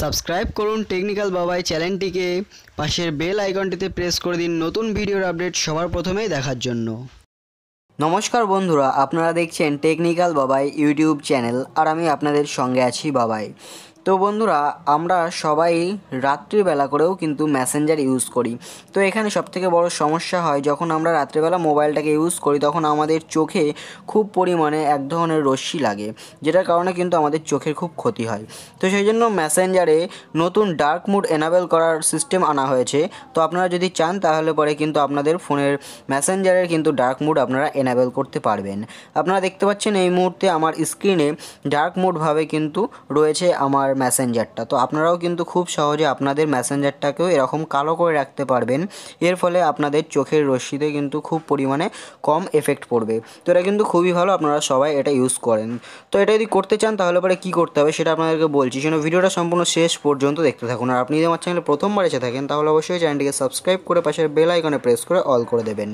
subscribe করুন technical বাবাই চ্যানেলটিকে পাশের বেল আইকনটিতে প্রেস করে দিন নতুন ভিডিওর আপডেট সবার প্রথমেই দেখার জন্য নমস্কার বন্ধুরা আপনারা দেখছেন টেকনিক্যাল বাবাই ইউটিউব চ্যানেল আর আমি আপনাদের সঙ্গে আছি বাবাই তো বন্ধুরা আমরা সবাই রাত্রিবেলা করেও কিন্তু মেসেঞ্জার ইউজ করি তো এখানে সবথেকে বড় সমস্যা হয় যখন আমরা রাত্রিবেলা মোবাইলটাকে ইউজ করি তখন আমাদের চোখে খুব পরিমাণে এক ধরনের রশ্মি লাগে যেটার কারণে কিন্তু আমাদের চোখের খুব ক্ষতি হয় তো সেই জন্য মেসেঞ্জারে নতুন ডার্ক মুড এনাবেল করার সিস্টেম আনা হয়েছে তো আপনারা যদি চান তাহলে পরে কিন্তু আপনাদের ফোনের মেসেঞ্জারের কিন্তু ডার্ক মুড আপনারা এনাবেল করতে পারবেন আপনারা দেখতে পাচ্ছেন এই মুহূর্তে আমার স্ক্রিনে ডার্ক মুডভাবে কিন্তু রয়েছে আমার ম্যাসেঞ্জারটা তো আপনারাও কিন্তু খুব সহজে আপনাদের ম্যাসেঞ্জারটাকেও এরকম কালো করে রাখতে পারবেন এর ফলে আপনাদের চোখের রশ্মিতে কিন্তু খুব পরিমাণে কম এফেক্ট পড়বে তো এটা কিন্তু খুবই ভালো আপনারা সবাই এটা ইউজ করেন তো এটা যদি করতে চান তাহলে পরে কী করতে হবে সেটা আপনাদেরকে বলছি যেন ভিডিওটা সম্পূর্ণ শেষ পর্যন্ত দেখতে থাকুন আর আপনি যদি আমার চ্যানেলে প্রথমবার এসে থাকেন তাহলে অবশ্যই চ্যানেলটিকে সাবস্ক্রাইব করে পাশের বেল আইকনে প্রেস করে অল করে দেবেন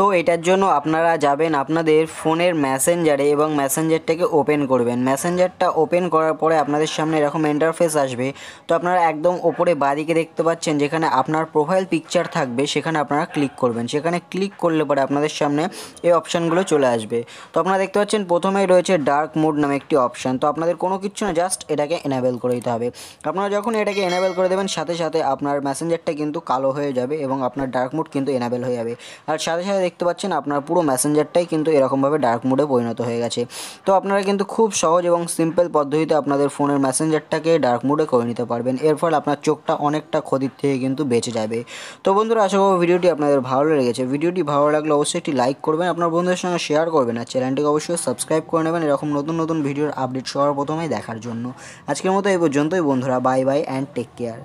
তো এটার জন্য আপনারা যাবেন আপনাদের ফোনের ম্যাসেঞ্জারে এবং ম্যাসেঞ্জারটাকে ওপেন করবেন ম্যাসেঞ্জারটা ওপেন করার পরে আপনাদের সামনে এরকম ইন্টারফেস আসবে তো আপনারা একদম ওপরে বাদিকে দেখতে পাচ্ছেন যেখানে আপনার প্রোফাইল পিকচার থাকবে সেখানে আপনারা ক্লিক করবেন সেখানে ক্লিক করলে পরে আপনাদের সামনে এই অপশানগুলো চলে আসবে তো আপনারা দেখতে পাচ্ছেন প্রথমেই রয়েছে ডার্ক মোড নামে একটি অপশান তো আপনাদের কোনো কিছু না জাস্ট এটাকে এনাবেল করে দিতে হবে আপনারা যখন এটাকে এনাবেল করে দেবেন সাথে সাথে আপনার ম্যাসেঞ্জারটা কিন্তু কালো হয়ে যাবে এবং আপনার ডার্ক মোড কিন্তু এনাবেল হয়ে যাবে আর সাথে সাথে দেখতে পাচ্ছেন আপনার পুরো ম্যাসেঞ্জারটাই কিন্তু এরকমভাবে ডার্ক মোডে পরিণত হয়ে গেছে তো আপনারা কিন্তু খুব সহজ এবং সিম্পল পদ্ধতিতে আপনাদের ফোনের ম্যাসেঞ্জারটাকে ডার্ক মোডে করে নিতে পারবেন এর ফলে আপনার চোখটা অনেকটা ক্ষতির থেকে কিন্তু বেঁচে যাবে তো বন্ধুরা আশা করব ভিডিওটি আপনাদের ভালো লেগেছে ভিডিওটি ভালো লাগলে অবশ্যই একটি লাইক করবেন আপনার বন্ধুদের সঙ্গে শেয়ার করবেন আর চ্যানেলটিকে অবশ্যই সাবস্ক্রাইব করে নেবেন এরকম নতুন নতুন ভিডিওর আপডেট সবার প্রথমেই দেখার জন্য আজকের মতো এই পর্যন্তই বন্ধুরা bye bye and take care